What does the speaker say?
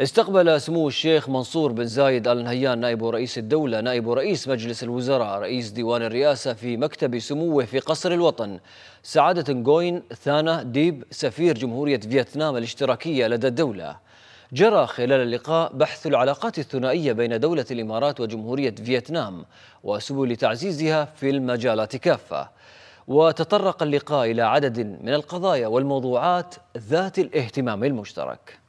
استقبل سمو الشيخ منصور بن زايد آل نهيان نائب رئيس الدولة نائب رئيس مجلس الوزراء رئيس ديوان الرئاسة في مكتب سموه في قصر الوطن سعادة غوين ثانا ديب سفير جمهورية فيتنام الاشتراكية لدى الدولة جرى خلال اللقاء بحث العلاقات الثنائية بين دولة الإمارات وجمهورية فيتنام وسبل تعزيزها في المجالات كافة وتطرق اللقاء إلى عدد من القضايا والموضوعات ذات الاهتمام المشترك